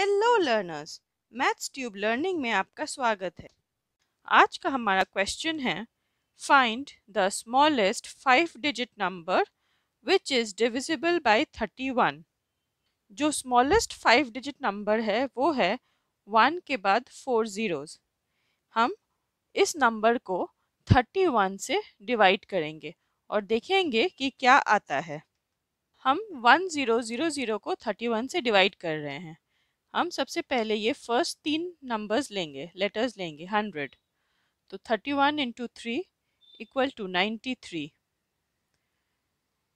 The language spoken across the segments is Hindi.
hello learners maths tube learning में आपका स्वागत है आज का हमारा क्वेश्चन है find the smallest five digit number which is divisible by thirty one जो स्मॉलेस्ट फाइव डिजिट नंबर है वो है वन के बाद फोर ज़ीरोज़ हम इस नंबर को थर्टी वन से डिवाइड करेंगे और देखेंगे कि क्या आता है हम वन ज़ीरो ज़ीरो ज़ीरो को थर्टी वन से डिवाइड कर रहे हैं हम सबसे पहले ये फर्स्ट तीन नंबर्स लेंगे लेटर्स लेंगे हंड्रेड तो thirty one into three equal to ninety three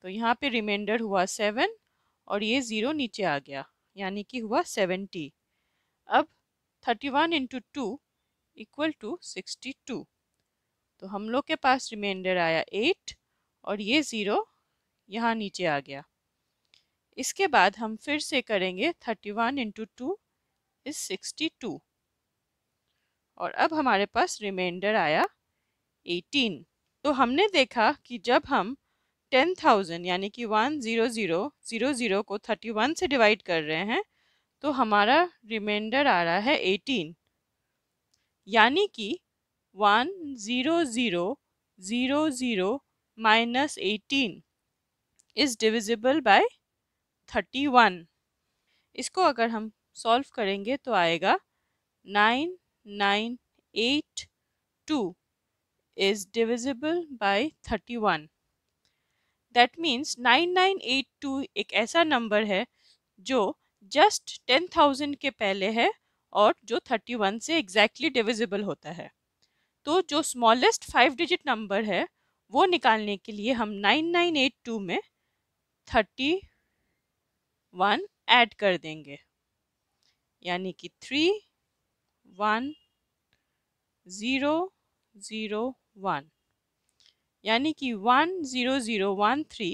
तो यहाँ पे रिमाइंडर हुआ सेवन और ये ज़ीरो नीचे आ गया यानी कि हुआ सेवेंटी अब thirty one into two equal to sixty two तो हम लोग के पास रिमाइंडर आया एट और ये ज़ीरो यहाँ नीचे आ गया इसके बाद हम फिर से करेंगे thirty one into two is sixty two और अब हमारे पास रिमाइंडर आया एटीन तो हमने देखा कि जब हम टेन थाउजेंड यानी कि one zero zero zero zero को थर्टी वन से डिवाइड कर रहे हैं तो हमारा रिमाइंडर आ रहा है एटीन यानी कि one zero zero zero zero minus eighteen is divisible by thirty one इसको अगर हम सॉल्व करेंगे तो आएगा nine nine eight two is divisible thirty one that means nine nine eight two एक ऐसा नंबर है जो जस्ट टेन थाउजेंड के पहले है और जो थर्टी वन से एग्जैक्टली exactly डिविजिबल होता है तो जो स्मॉलेस्ट फाइव डिजिट नंबर है वो निकालने के लिए हम नाइन नाइन एट टू में थर्टी वन ऐड कर देंगे यानी कि three one zero zero one यानी कि one zero zero one three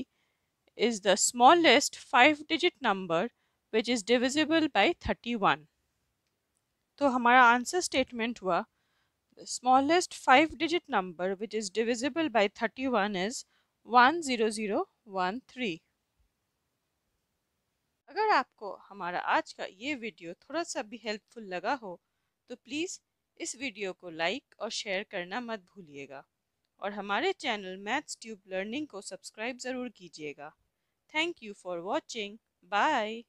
is the smallest five digit number which is divisible by thirty one तो हमारा आंसर स्टेटमेंट हुआ smallest five digit number which is divisible by thirty one is one one zero zero three अगर आपको हमारा आज का ये वीडियो थोड़ा सा भी हेल्पफुल लगा हो तो प्लीज़ इस वीडियो को लाइक और शेयर करना मत भूलिएगा और हमारे चैनल मैथ्स ट्यूब लर्निंग को सब्सक्राइब ज़रूर कीजिएगा thank you for watching bye